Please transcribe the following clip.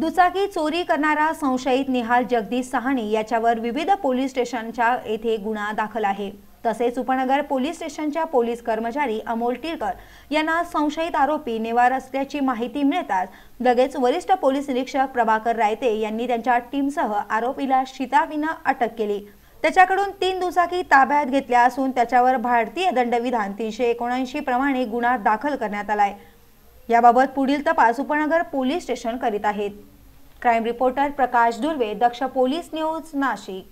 दुचाकी चोरी करणारा संशयित निहाल जगदीश सहाणे याच्यावर विविध पोलीस स्टेशनच्या येथे गुन्हा दाखल आहे तसेच उपनगर पोलीस स्टेशनच्या पोलीस कर्मचारी अमोल टिळकर यांना संशयित आरोपी नेवार असल्याची माहिती मिळताच लगेच वरिष्ठ पोलीस निरीक्षक प्रभाकर रायते यांनी त्यांच्या टीमसह आरोपीला शिताविनं अटक केली त्याच्याकडून तीन दुचाकी ताब्यात घेतल्या असून त्याच्यावर भारतीय दंडविधान तीनशे एकोणऐंशी प्रमाणे गुन्हा दाखल करण्यात आलाय याबाबत पुढील तपास उपनगर पोलीस स्टेशन करीत आहेत crime reporter Prakash Durve Daksh police news Nashik